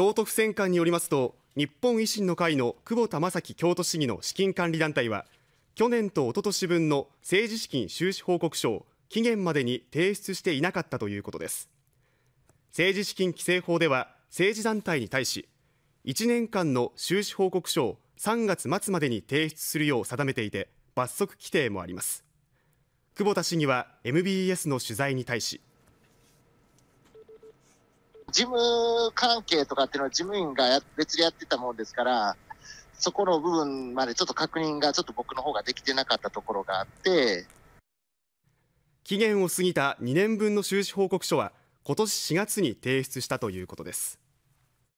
京都府選管によりますと日本維新の会の久保田正樹京都市議の資金管理団体は去年と一昨年分の政治資金収支報告書を期限までに提出していなかったということです政治資金規正法では政治団体に対し1年間の収支報告書を3月末までに提出するよう定めていて罰則規定もあります久保田市議は MBS の取材に対し事務関係とかっていうのは事務員が別でやってたもんですから、そこの部分までちょっと確認がちょっと僕の方ができてなかったところがあって。期限を過ぎた2年分の収支報告書は今年4月に提出したということです。